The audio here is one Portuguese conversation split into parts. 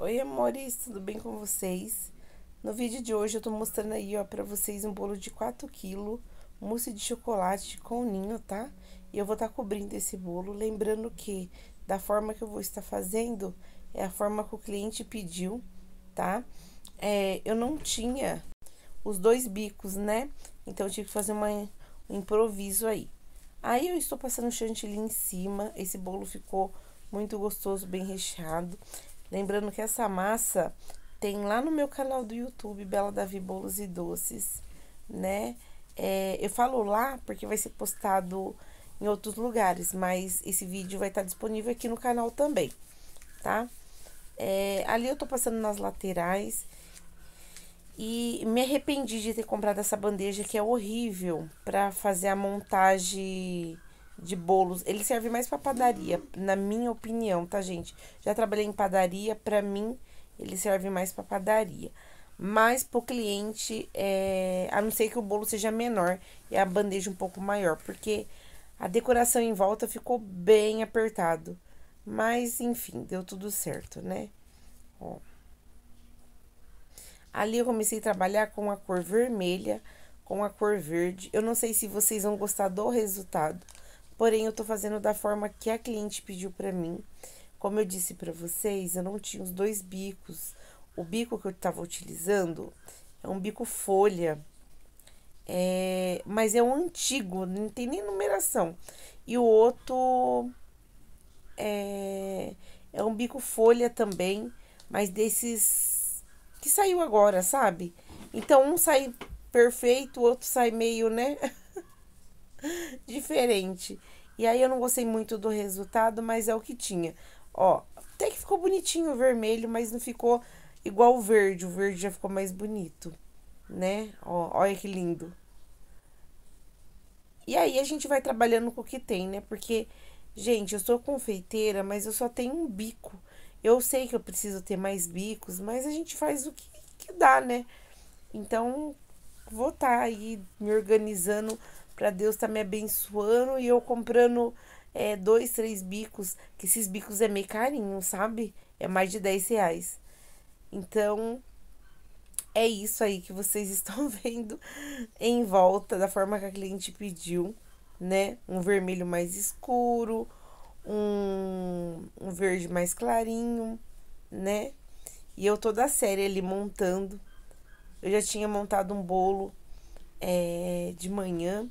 Oi, amores, tudo bem com vocês? No vídeo de hoje eu tô mostrando aí, ó, pra vocês um bolo de 4 kg, mousse de chocolate com ninho, tá? E eu vou estar tá cobrindo esse bolo, lembrando que da forma que eu vou estar fazendo, é a forma que o cliente pediu, tá? É, eu não tinha os dois bicos, né? Então, eu tive que fazer uma, um improviso aí. Aí, eu estou passando chantilly em cima, esse bolo ficou muito gostoso, bem recheado. Lembrando que essa massa tem lá no meu canal do YouTube, Bela Davi Bolos e Doces, né? É, eu falo lá porque vai ser postado em outros lugares, mas esse vídeo vai estar disponível aqui no canal também, tá? É, ali eu tô passando nas laterais e me arrependi de ter comprado essa bandeja que é horrível para fazer a montagem de bolos, ele serve mais para padaria, na minha opinião, tá, gente? Já trabalhei em padaria, para mim, ele serve mais para padaria. Mas pro cliente, é... a não ser que o bolo seja menor e a bandeja um pouco maior, porque a decoração em volta ficou bem apertado. Mas, enfim, deu tudo certo, né? Ó. Ali eu comecei a trabalhar com a cor vermelha, com a cor verde. Eu não sei se vocês vão gostar do resultado, Porém, eu tô fazendo da forma que a cliente pediu pra mim. Como eu disse pra vocês, eu não tinha os dois bicos. O bico que eu tava utilizando é um bico folha. É, mas é um antigo, não tem nem numeração. E o outro é, é um bico folha também, mas desses que saiu agora, sabe? Então um sai perfeito, o outro sai meio, né? diferente. E aí eu não gostei muito do resultado, mas é o que tinha. Ó, até que ficou bonitinho o vermelho, mas não ficou igual o verde. O verde já ficou mais bonito, né? Ó, olha que lindo. E aí a gente vai trabalhando com o que tem, né? Porque, gente, eu sou confeiteira, mas eu só tenho um bico. Eu sei que eu preciso ter mais bicos, mas a gente faz o que, que dá, né? Então, vou estar tá aí me organizando para Deus estar tá me abençoando e eu comprando é, dois, três bicos, que esses bicos é meio carinho, sabe? É mais de 10 reais. Então, é isso aí que vocês estão vendo em volta, da forma que a cliente pediu, né? Um vermelho mais escuro, um, um verde mais clarinho, né? E eu toda a série ali montando. Eu já tinha montado um bolo é, de manhã,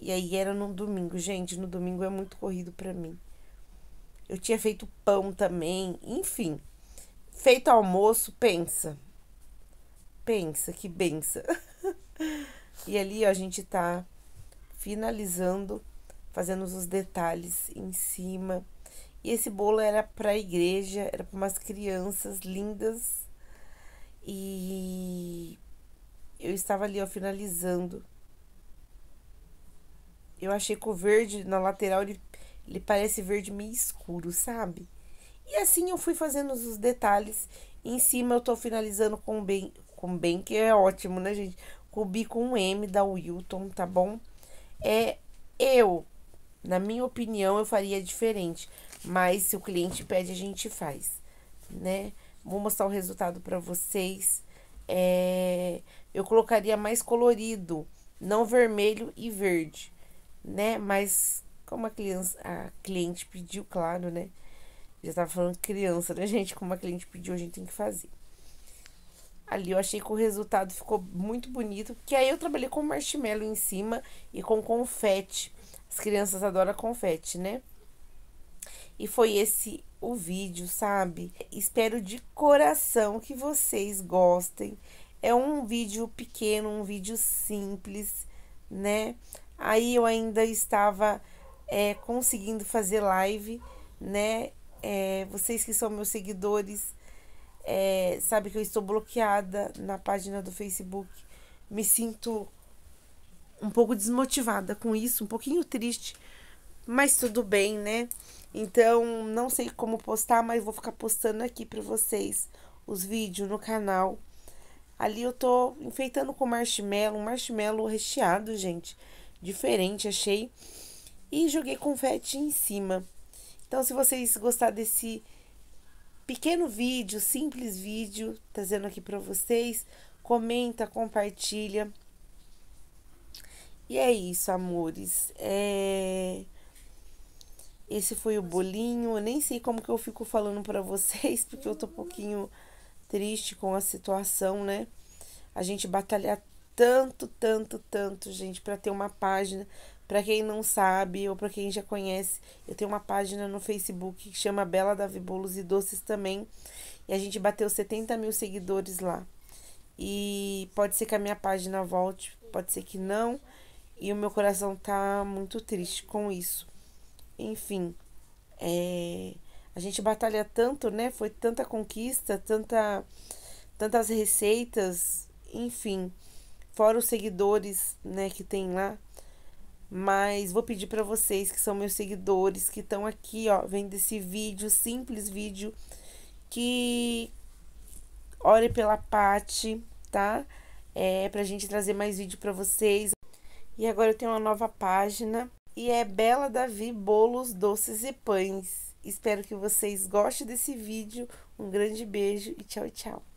e aí era no domingo. Gente, no domingo é muito corrido para mim. Eu tinha feito pão também, enfim. Feito almoço, pensa. Pensa, que benção. e ali ó, a gente tá finalizando, fazendo os detalhes em cima. E esse bolo era para a igreja, era para umas crianças lindas. E eu estava ali, ó, finalizando eu achei que o verde na lateral ele, ele parece verde meio escuro, sabe? E assim eu fui fazendo os detalhes. Em cima eu tô finalizando com bem, com bem que é ótimo, né, gente? Com o bico m da Wilton, tá bom? É eu, na minha opinião, eu faria diferente, mas se o cliente pede, a gente faz, né? Vou mostrar o resultado para vocês. É, eu colocaria mais colorido, não vermelho e verde né? Mas como a, criança, a cliente pediu, claro, né? Já tava falando criança, né, gente? Como a cliente pediu, a gente tem que fazer. Ali eu achei que o resultado ficou muito bonito, porque aí eu trabalhei com marshmallow em cima e com confete. As crianças adoram confete, né? E foi esse o vídeo, sabe? Espero de coração que vocês gostem. É um vídeo pequeno, um vídeo simples, né? Aí eu ainda estava é, conseguindo fazer live, né? É, vocês que são meus seguidores é, sabem que eu estou bloqueada na página do Facebook. Me sinto um pouco desmotivada com isso, um pouquinho triste, mas tudo bem, né? Então, não sei como postar, mas vou ficar postando aqui para vocês os vídeos no canal. Ali eu tô enfeitando com marshmallow, um marshmallow recheado, gente diferente, achei. E joguei confete em cima. Então, se vocês gostaram desse pequeno vídeo, simples vídeo, trazendo aqui para vocês, comenta, compartilha. E é isso, amores. É... Esse foi o bolinho. Eu nem sei como que eu fico falando para vocês, porque eu tô um pouquinho triste com a situação, né? A gente batalha tanto, tanto, tanto, gente, para ter uma página. Para quem não sabe ou para quem já conhece, eu tenho uma página no Facebook que chama Bela Davi Bolos e Doces também. E a gente bateu 70 mil seguidores lá. E pode ser que a minha página volte, pode ser que não. E o meu coração tá muito triste com isso. Enfim, é, a gente batalha tanto, né? Foi tanta conquista, tanta, tantas receitas, enfim fora os seguidores, né, que tem lá. Mas vou pedir para vocês que são meus seguidores que estão aqui, ó, vendo esse vídeo, simples vídeo, que ore pela parte, tá? É pra gente trazer mais vídeo para vocês. E agora eu tenho uma nova página e é Bela Davi Bolos, Doces e Pães. Espero que vocês gostem desse vídeo. Um grande beijo e tchau, tchau.